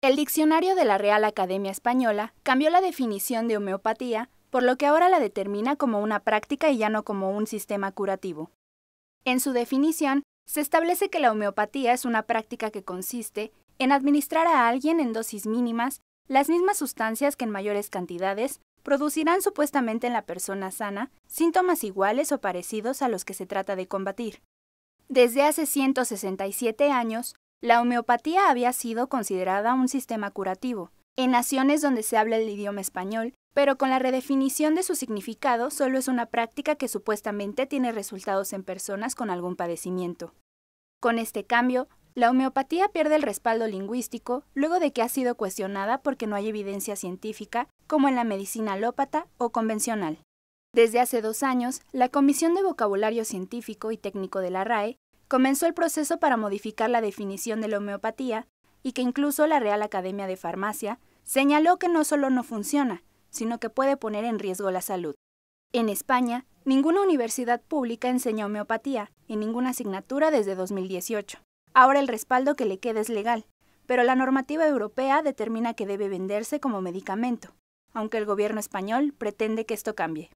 El diccionario de la Real Academia Española cambió la definición de homeopatía, por lo que ahora la determina como una práctica y ya no como un sistema curativo. En su definición, se establece que la homeopatía es una práctica que consiste en administrar a alguien en dosis mínimas las mismas sustancias que en mayores cantidades producirán supuestamente en la persona sana síntomas iguales o parecidos a los que se trata de combatir. Desde hace 167 años, la homeopatía había sido considerada un sistema curativo, en naciones donde se habla el idioma español, pero con la redefinición de su significado solo es una práctica que supuestamente tiene resultados en personas con algún padecimiento. Con este cambio, la homeopatía pierde el respaldo lingüístico luego de que ha sido cuestionada porque no hay evidencia científica, como en la medicina alópata o convencional. Desde hace dos años, la Comisión de Vocabulario Científico y Técnico de la RAE comenzó el proceso para modificar la definición de la homeopatía y que incluso la Real Academia de Farmacia señaló que no solo no funciona, sino que puede poner en riesgo la salud. En España, ninguna universidad pública enseña homeopatía y ninguna asignatura desde 2018. Ahora el respaldo que le queda es legal, pero la normativa europea determina que debe venderse como medicamento, aunque el gobierno español pretende que esto cambie.